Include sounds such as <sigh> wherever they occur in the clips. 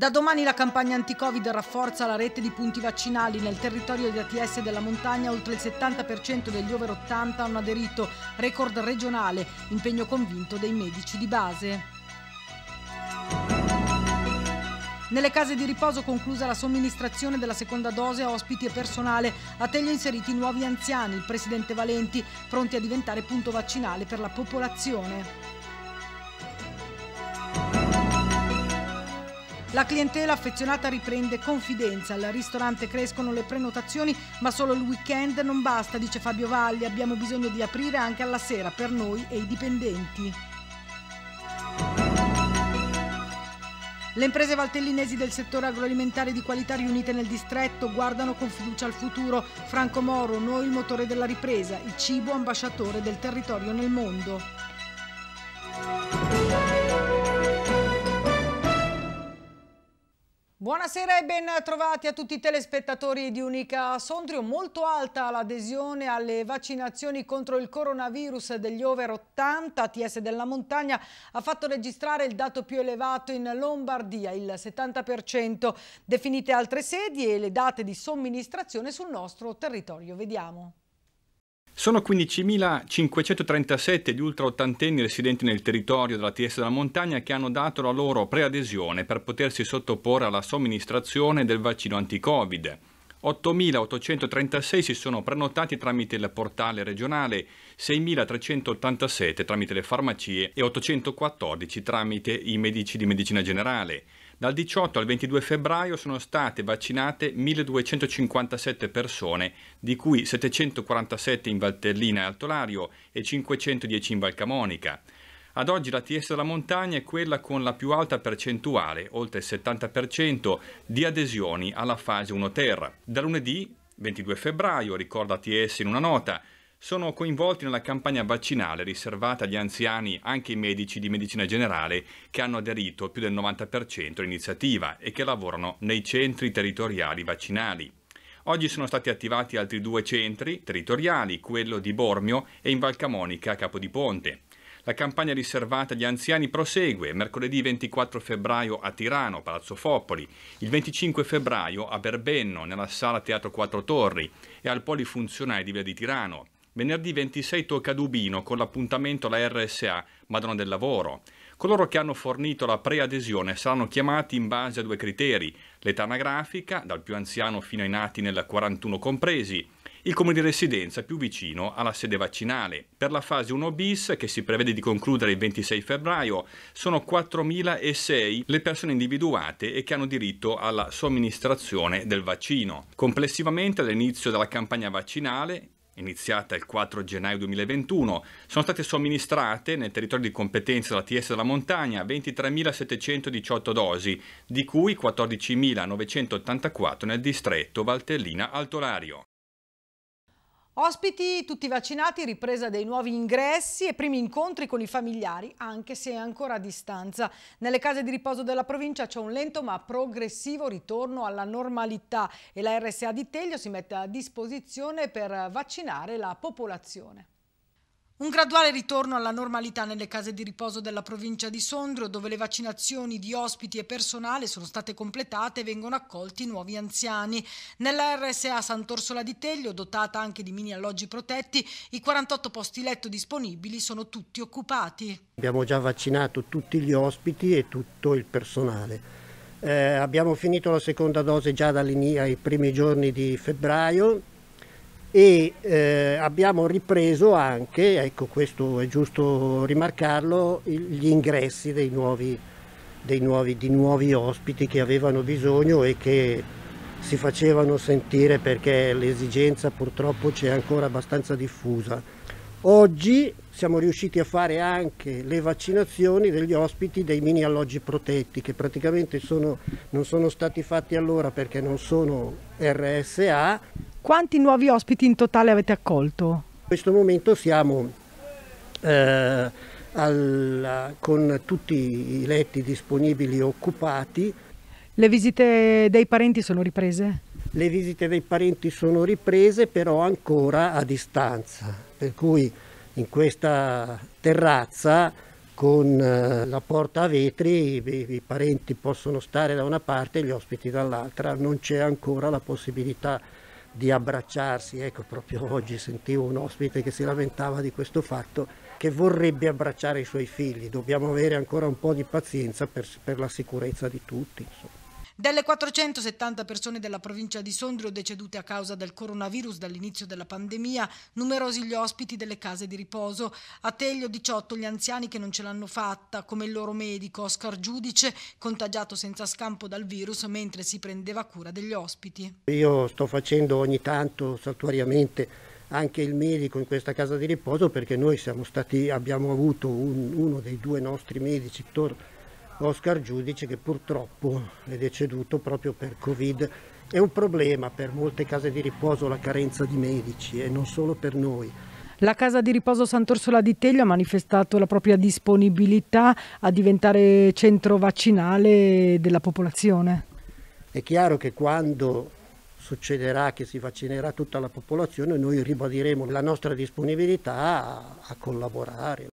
Da domani la campagna anti-Covid rafforza la rete di punti vaccinali. Nel territorio di ATS della montagna oltre il 70% degli over 80 hanno aderito, record regionale, impegno convinto dei medici di base. Nelle case di riposo conclusa la somministrazione della seconda dose a ospiti e personale, a Teglio inseriti nuovi anziani, il presidente Valenti pronti a diventare punto vaccinale per la popolazione. La clientela affezionata riprende confidenza. Al ristorante crescono le prenotazioni, ma solo il weekend non basta, dice Fabio Valli. Abbiamo bisogno di aprire anche alla sera per noi e i dipendenti. Le imprese valtellinesi del settore agroalimentare di qualità riunite nel distretto guardano con fiducia al futuro. Franco Moro, noi il motore della ripresa, il cibo ambasciatore del territorio nel mondo. Buonasera e ben trovati a tutti i telespettatori di Unica Sondrio. Molto alta l'adesione alle vaccinazioni contro il coronavirus degli over 80. TS della Montagna ha fatto registrare il dato più elevato in Lombardia, il 70%. Definite altre sedi e le date di somministrazione sul nostro territorio. Vediamo. Sono 15.537 gli ultraottantenni residenti nel territorio della TS della Montagna che hanno dato la loro preadesione per potersi sottoporre alla somministrazione del vaccino anti-Covid. 8.836 si sono prenotati tramite il portale regionale, 6.387 tramite le farmacie e 814 tramite i medici di medicina generale. Dal 18 al 22 febbraio sono state vaccinate 1257 persone, di cui 747 in Valtellina e Altolario e 510 in Valcamonica. Ad oggi la TS della Montagna è quella con la più alta percentuale, oltre il 70%, di adesioni alla fase 1 terra. Da lunedì 22 febbraio, ricorda TS in una nota, sono coinvolti nella campagna vaccinale riservata agli anziani, anche i medici di medicina generale, che hanno aderito più del 90% all'iniziativa e che lavorano nei centri territoriali vaccinali. Oggi sono stati attivati altri due centri territoriali, quello di Bormio e in Valcamonica a Capodiponte. La campagna riservata agli anziani prosegue mercoledì 24 febbraio a Tirano, Palazzo Foppoli, il 25 febbraio a Berbenno, nella sala Teatro Quattro Torri e al Polifunzionale di Via di Tirano, Venerdì 26 tocca a Dubino con l'appuntamento alla RSA, Madonna del Lavoro. Coloro che hanno fornito la preadesione saranno chiamati in base a due criteri, l'età anagrafica, dal più anziano fino ai nati nel 41 compresi, il comune di residenza più vicino alla sede vaccinale. Per la fase 1 bis, che si prevede di concludere il 26 febbraio, sono 4.006 le persone individuate e che hanno diritto alla somministrazione del vaccino. Complessivamente all'inizio della campagna vaccinale, iniziata il 4 gennaio 2021, sono state somministrate nel territorio di competenza della TS della Montagna 23.718 dosi, di cui 14.984 nel distretto Valtellina-Altolario. Ospiti tutti vaccinati, ripresa dei nuovi ingressi e primi incontri con i familiari, anche se ancora a distanza. Nelle case di riposo della provincia c'è un lento ma progressivo ritorno alla normalità e la RSA di Teglio si mette a disposizione per vaccinare la popolazione. Un graduale ritorno alla normalità nelle case di riposo della provincia di Sondrio, dove le vaccinazioni di ospiti e personale sono state completate e vengono accolti nuovi anziani. Nella RSA Sant'Orsola di Teglio, dotata anche di mini alloggi protetti, i 48 posti letto disponibili sono tutti occupati. Abbiamo già vaccinato tutti gli ospiti e tutto il personale. Eh, abbiamo finito la seconda dose già ai primi giorni di febbraio e eh, abbiamo ripreso anche, ecco questo è giusto rimarcarlo, gli ingressi dei nuovi, dei nuovi, di nuovi ospiti che avevano bisogno e che si facevano sentire perché l'esigenza purtroppo c'è ancora abbastanza diffusa. Oggi siamo riusciti a fare anche le vaccinazioni degli ospiti dei mini alloggi protetti che praticamente sono, non sono stati fatti allora perché non sono RSA quanti nuovi ospiti in totale avete accolto? In questo momento siamo eh, alla, con tutti i letti disponibili occupati. Le visite dei parenti sono riprese? Le visite dei parenti sono riprese però ancora a distanza, per cui in questa terrazza con eh, la porta a vetri i, parenti possono stare da una parte e gli ospiti dall'altra, non c'è ancora la possibilità di abbracciarsi. Ecco, proprio oggi sentivo un ospite che si lamentava di questo fatto, che vorrebbe abbracciare i suoi figli. Dobbiamo avere ancora un po' di pazienza per, per la sicurezza di tutti. Insomma. Delle 470 persone della provincia di Sondrio decedute a causa del coronavirus dall'inizio della pandemia, numerosi gli ospiti delle case di riposo. A Teglio 18 gli anziani che non ce l'hanno fatta, come il loro medico Oscar Giudice, contagiato senza scampo dal virus mentre si prendeva cura degli ospiti. Io sto facendo ogni tanto saltuariamente anche il medico in questa casa di riposo perché noi stati, abbiamo avuto un, uno dei due nostri medici, dottor Oscar Giudice che purtroppo è deceduto proprio per Covid. È un problema per molte case di riposo la carenza di medici e non solo per noi. La casa di riposo Sant'Orsola di Teglio ha manifestato la propria disponibilità a diventare centro vaccinale della popolazione. È chiaro che quando succederà che si vaccinerà tutta la popolazione, noi ribadiremo la nostra disponibilità a, collaborare.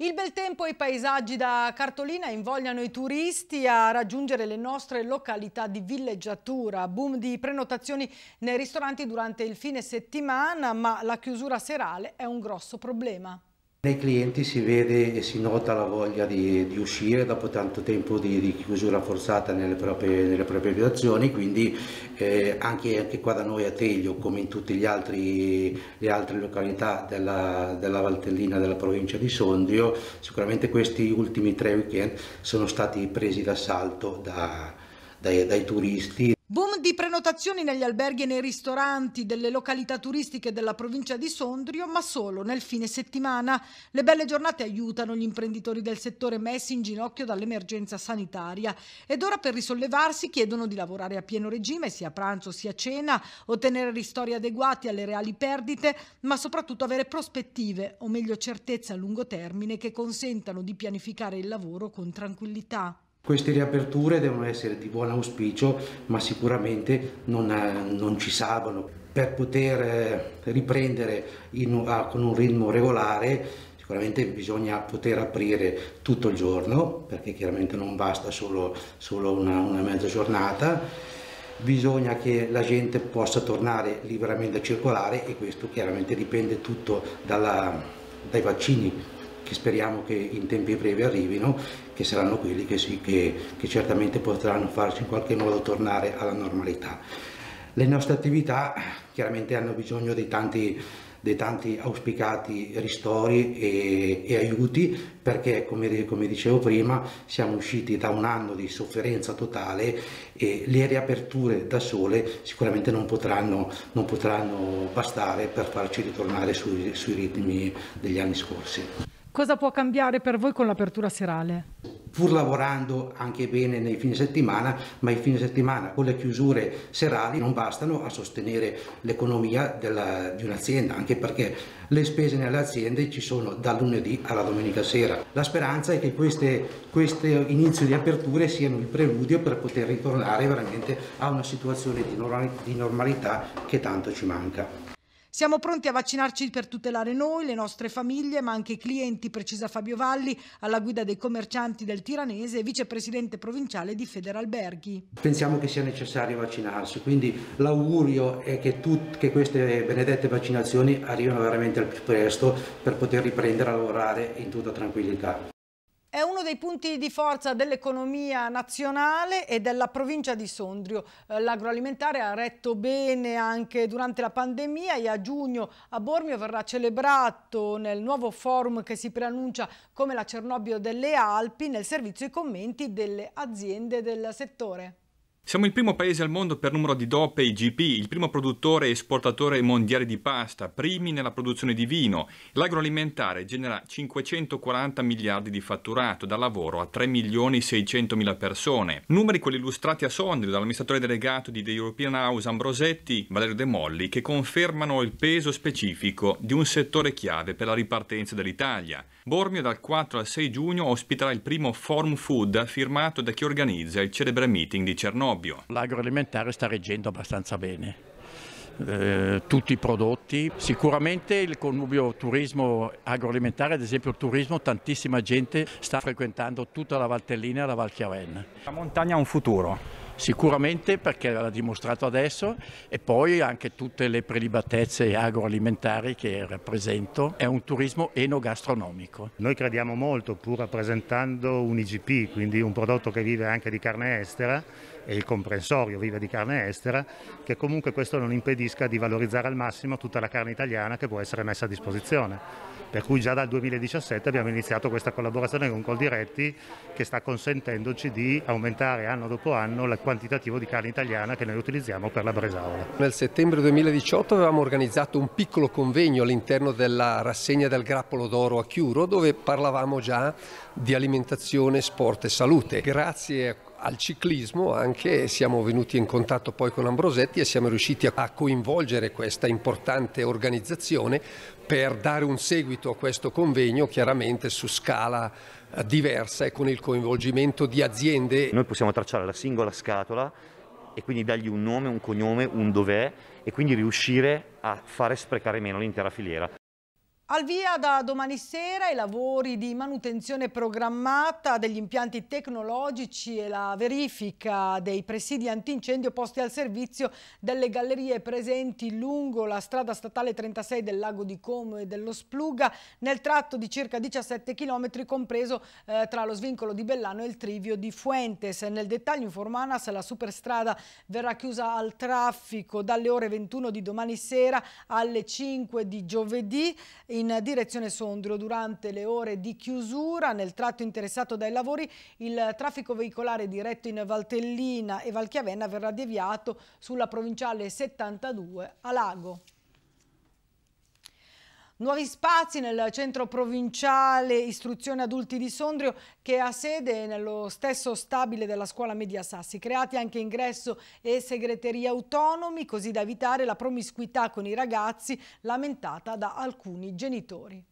Il bel tempo e i paesaggi da cartolina invogliano i turisti a raggiungere le nostre località di villeggiatura. Boom di prenotazioni nei ristoranti durante il fine settimana, ma la chiusura serale è un grosso problema. Nei clienti si vede e si nota la voglia di, di uscire dopo tanto tempo di, di chiusura forzata nelle proprie, nelle proprie abitazioni, quindi eh, anche, anche, qua da noi a Teglio, come in tutte le altre località della, della, Valtellina della provincia di Sondrio, sicuramente questi ultimi tre weekend sono stati presi d'assalto da, dai, dai turisti di prenotazioni negli alberghi e nei ristoranti delle località turistiche della provincia di Sondrio, ma solo nel fine settimana. Le belle giornate aiutano gli imprenditori del settore messi in ginocchio dall'emergenza sanitaria ed ora per risollevarsi chiedono di lavorare a pieno regime, sia a pranzo sia a cena, ottenere ristori adeguati alle reali perdite, ma soprattutto avere prospettive, o meglio certezze a lungo termine, che consentano di pianificare il lavoro con tranquillità. Queste riaperture devono essere di buon auspicio, ma sicuramente non, eh, non ci salvano. Per poter eh, riprendere in, a, ah, con un ritmo regolare sicuramente bisogna poter aprire tutto il giorno perché chiaramente non basta solo, solo una, una, mezza giornata bisogna che la gente possa tornare liberamente a circolare e questo chiaramente dipende tutto dalla, dai vaccini che speriamo che in tempi brevi arrivino, che saranno quelli che, sì, che, che certamente potranno farci in qualche modo tornare alla normalità. Le nostre attività chiaramente hanno bisogno dei tanti dei tanti auspicati ristori e, e aiuti perché come, come, dicevo prima siamo usciti da un anno di sofferenza totale e le riaperture da sole sicuramente non potranno, non potranno bastare per farci ritornare sui, sui ritmi degli anni scorsi cosa può cambiare per voi con l'apertura serale? Pur lavorando anche bene nei fine settimana, ma i fine settimana con le chiusure serali non bastano a sostenere l'economia di un'azienda, anche perché le spese nelle aziende ci sono dal lunedì alla domenica sera. La speranza è che questo inizio di aperture siano il preludio per poter ritornare veramente a una situazione di normalità che tanto ci manca. Siamo pronti a vaccinarci per tutelare noi, le nostre famiglie, ma anche i clienti, precisa Fabio Valli, alla guida dei commercianti del Tiranese e vicepresidente provinciale di Federalberghi. Pensiamo che sia necessario vaccinarsi, quindi l'augurio è che, tut- che queste benedette vaccinazioni arrivino veramente al più presto per poter riprendere a lavorare in tutta tranquillità. È uno dei punti di forza dell'economia nazionale e della provincia di Sondrio. Eh, l'agroalimentare ha retto bene anche durante la pandemia e a giugno a Bormio verrà celebrato nel nuovo forum che si preannuncia come la Cernobbio delle Alpi nel servizio ai commenti delle aziende del settore. Siamo il primo paese al mondo per numero di DOP e IGP, il primo produttore e esportatore mondiale di pasta, primi nella produzione di vino. L'agroalimentare genera 540 miliardi di fatturato, dà lavoro a 3 milioni 600 mila persone. Numeri quelli illustrati a Sondrio dall'amministratore delegato di The European House Ambrosetti, Valerio De Molli, che confermano il peso specifico di un settore chiave per la ripartenza dell'Italia. Bormio dal 4 al 6 giugno ospiterà il primo Forum Food firmato da chi organizza il celebre meeting di Cernobbio bio. L'agroalimentare sta reggendo abbastanza bene. Eh, tutti i prodotti. Sicuramente il connubio turismo agroalimentare, ad esempio il turismo, tantissima gente sta frequentando tutta la Valtellina e la Val Chiavenna. La montagna ha un futuro? Sicuramente perché l'ha dimostrato adesso e poi anche tutte le prelibatezze agroalimentari che rappresento. È un turismo enogastronomico. Noi crediamo molto, pur rappresentando un IGP, quindi un prodotto che vive anche di carne estera, e il comprensorio vive di carne estera, che comunque questo non impedisca di valorizzare al massimo tutta la carne italiana che può essere messa a disposizione. Per cui già dal 2017 abbiamo iniziato questa collaborazione con Coldiretti che sta consentendoci di aumentare anno dopo anno il quantitativo di carne italiana che noi utilizziamo per la bresaola. Nel settembre 2018 avevamo organizzato un piccolo convegno all'interno della rassegna del Grappolo d'Oro a Chiuro dove parlavamo già di alimentazione, sport e salute. Grazie a al ciclismo anche siamo venuti in contatto poi con Ambrosetti e siamo riusciti a coinvolgere questa importante organizzazione per dare un seguito a questo convegno chiaramente su scala eh, diversa e con il coinvolgimento di aziende. Noi possiamo tracciare la singola scatola e quindi dargli un nome, un cognome, un dov'è e quindi riuscire a fare sprecare meno l'intera filiera. Al via da domani sera i lavori di manutenzione programmata degli impianti tecnologici e la verifica dei presidi antincendio posti al servizio delle gallerie presenti lungo la strada statale 36 del lago di Como e dello Spluga nel tratto di circa 17 km compreso eh, tra lo svincolo di Bellano e il trivio di Fuentes. Nel dettaglio informana se la superstrada verrà chiusa al traffico dalle ore 21 di domani sera alle 5 di giovedì in direzione Sondrio. Durante le ore di chiusura nel tratto interessato dai lavori il traffico veicolare diretto in Valtellina e Valchiavenna verrà deviato sulla provinciale 72 a Lago. Nuovi spazi nel centro provinciale Istruzione Adulti di Sondrio che ha sede nello stesso stabile della scuola Media Sassi, creati anche ingresso e segreteria autonomi così da evitare la promiscuità con i ragazzi lamentata da alcuni genitori.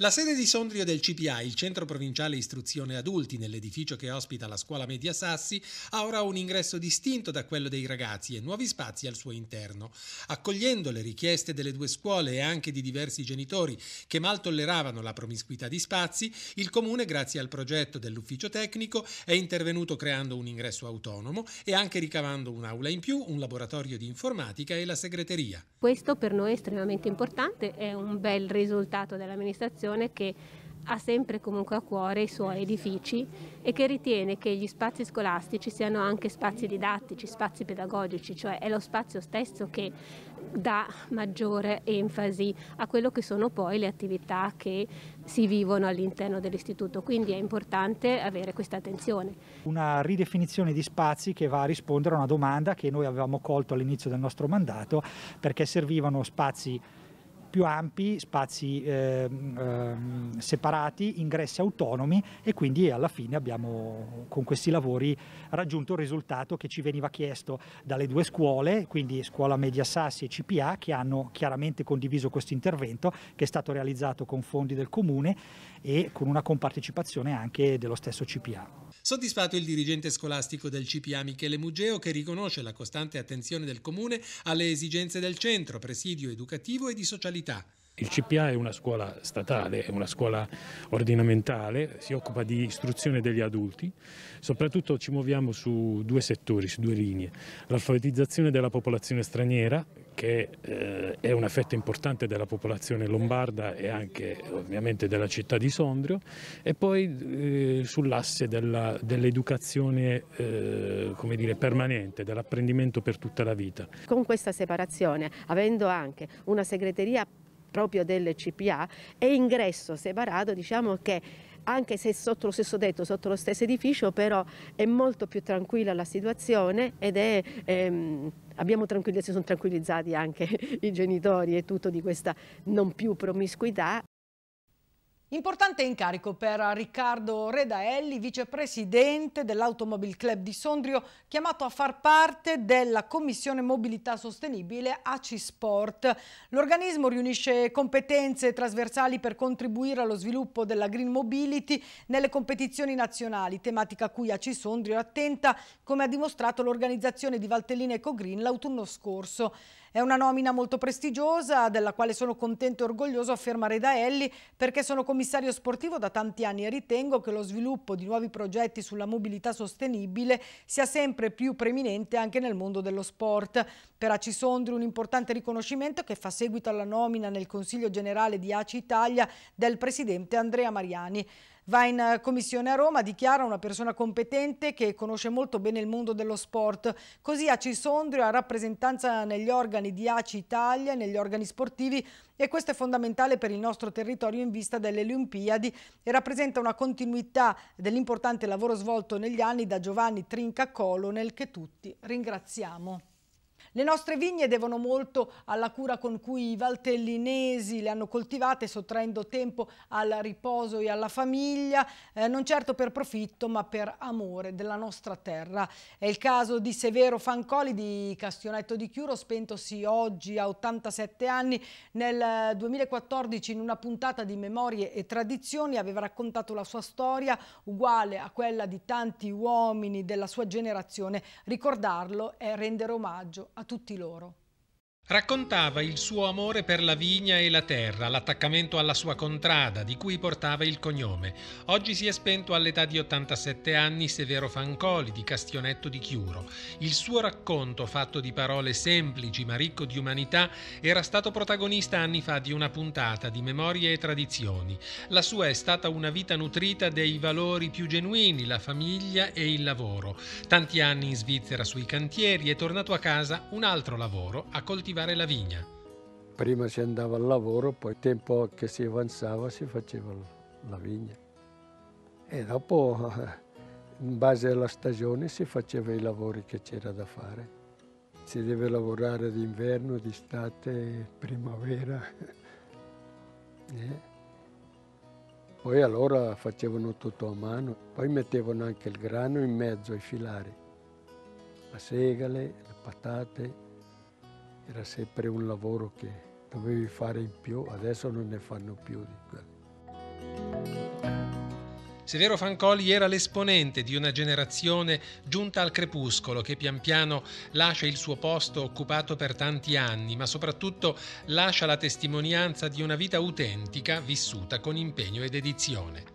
La sede di Sondrio del CPA, il Centro Provinciale Istruzione Adulti, nell'edificio che ospita la scuola media Sassi, ha ora un ingresso distinto da quello dei ragazzi e nuovi spazi al suo interno. Accogliendo le richieste delle due scuole e anche di diversi genitori che mal tolleravano la promiscuità di spazi, il Comune, grazie al progetto dell'ufficio tecnico, è intervenuto creando un ingresso autonomo e anche ricavando un'aula in più, un laboratorio di informatica e la segreteria. Questo per noi è estremamente importante, è un bel risultato dell'amministrazione un'associazione che ha sempre comunque a cuore i suoi edifici e che ritiene che gli spazi scolastici siano anche spazi didattici, spazi pedagogici, cioè è lo spazio stesso che dà maggiore enfasi a quello che sono poi le attività che si vivono all'interno dell'istituto, quindi è importante avere questa attenzione. Una ridefinizione di spazi che va a rispondere a una domanda che noi avevamo colto all'inizio del nostro mandato perché servivano spazi più ampi, spazi eh, eh, separati, ingressi autonomi e quindi alla fine abbiamo con questi lavori raggiunto il risultato che ci veniva chiesto dalle due scuole, quindi Scuola Media Sassi e CPA, che hanno chiaramente condiviso questo intervento che è stato realizzato con fondi del comune e con una compartecipazione anche dello stesso CPA. Soddisfatto il dirigente scolastico del CPA Michele Mugeo che riconosce la costante attenzione del Comune alle esigenze del centro, presidio educativo e di socialità. Il CPA è una scuola statale, è una scuola ordinamentale, si occupa di istruzione degli adulti, soprattutto ci muoviamo su due settori, su due linee, l'alfabetizzazione della popolazione straniera, che eh, è una fetta importante della popolazione lombarda e anche ovviamente della città di Sondrio, e poi eh, sull'asse dell'educazione eh, dell permanente, dell'apprendimento per tutta la vita. Con questa separazione, avendo anche una segreteria proprio del CPA e ingresso separato diciamo che anche se sotto lo stesso tetto, sotto lo stesso edificio, però è molto più tranquilla la situazione ed è, ehm, abbiamo tranquillizzato, si sono tranquillizzati anche <laughs> i genitori e tutto di questa non più promiscuità Importante incarico per Riccardo Redaelli, vicepresidente dell'Automobile Club di Sondrio, chiamato a far parte della Commissione Mobilità Sostenibile ACISport. L'organismo riunisce competenze trasversali per contribuire allo sviluppo della green mobility nelle competizioni nazionali, tematica a cui ACI Sondrio è attenta, come ha dimostrato l'organizzazione di Valtellina Eco Green l'autunno scorso. È una nomina molto prestigiosa, della quale sono contento e orgoglioso, afferma Redaelli, perché sono commissario sportivo da tanti anni e ritengo che lo sviluppo di nuovi progetti sulla mobilità sostenibile sia sempre più preminente anche nel mondo dello sport. Per Aci Sondri un importante riconoscimento che fa seguito alla nomina nel Consiglio Generale di Aci Italia del Presidente Andrea Mariani. Va in eh, commissione a Roma, dichiara una persona competente che conosce molto bene il mondo dello sport. Così a Cisondrio ha rappresentanza negli organi di ACI Italia, negli organi sportivi e questo è fondamentale per il nostro territorio in vista delle Olimpiadi e rappresenta una continuità dell'importante lavoro svolto negli anni da Giovanni Trincacolonel che tutti ringraziamo. Le nostre vigne devono molto alla cura con cui i valtellinesi le hanno coltivate, sottraendo tempo al riposo e alla famiglia, eh, non certo per profitto ma per amore della nostra terra. È il caso di Severo Fancoli di Castionetto di Chiuro, spentosi oggi a 87 anni. Nel 2014 eh, in una puntata di Memorie e Tradizioni aveva raccontato la sua storia uguale a quella di tanti uomini della sua generazione. Ricordarlo è rendere omaggio a tutti loro. Raccontava il suo amore per la vigna e la terra, l'attaccamento alla sua contrada, di cui portava il cognome. Oggi si è spento all'età di 87 anni Severo Fancoli di Castionetto di Chiuro. Il suo racconto, fatto di parole semplici ma ricco di umanità, era stato protagonista anni fa di una puntata di memorie e tradizioni. La sua è stata una vita nutrita dei valori più genuini, la famiglia e il lavoro. Tanti anni in Svizzera sui cantieri è tornato a casa un altro lavoro, a coltivare coltivare la vigna. Prima si andava al lavoro, poi tempo che si avanzava si faceva la vigna. E dopo, eh, in base alla stagione, si faceva i lavori che c'era da fare. Si deve lavorare d'inverno, d'estate, primavera. <laughs> Eh. Poi allora facevano tutto a mano, poi mettevano anche il grano in mezzo ai filari, la segale, le patate, era sempre un lavoro che dovevi fare in più, adesso non ne fanno più di quello. Severo Francoli era l'esponente di una generazione giunta al crepuscolo che pian piano lascia il suo posto occupato per tanti anni, ma soprattutto lascia la testimonianza di una vita autentica vissuta con impegno ed edizione.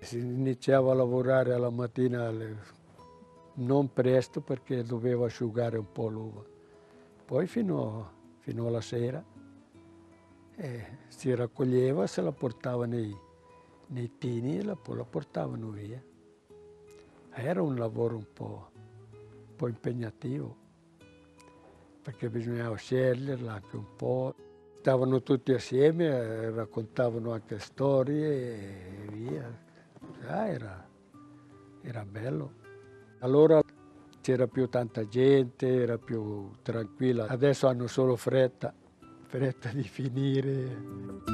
Si iniziava a lavorare alla mattina non presto perché doveva asciugare un po' l'uva poi fino, fino alla sera eh, si raccoglieva, se la portava nei, nei pini e la, la portavano via. Era un lavoro un po', un po' impegnativo, perché bisognava sceglierla anche un po'. Stavano tutti assieme, eh, raccontavano anche storie e via. Ah, era, era bello. Allora c'era più tanta gente, era più tranquilla. Adesso hanno solo fretta, fretta di finire.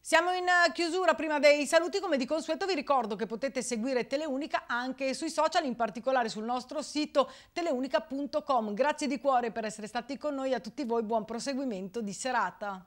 Siamo in eh, chiusura prima dei saluti, come di consueto vi ricordo che potete seguire Teleunica anche sui social, in particolare sul nostro sito teleunica.com. Grazie di cuore per essere stati con noi, a tutti voi buon proseguimento di serata.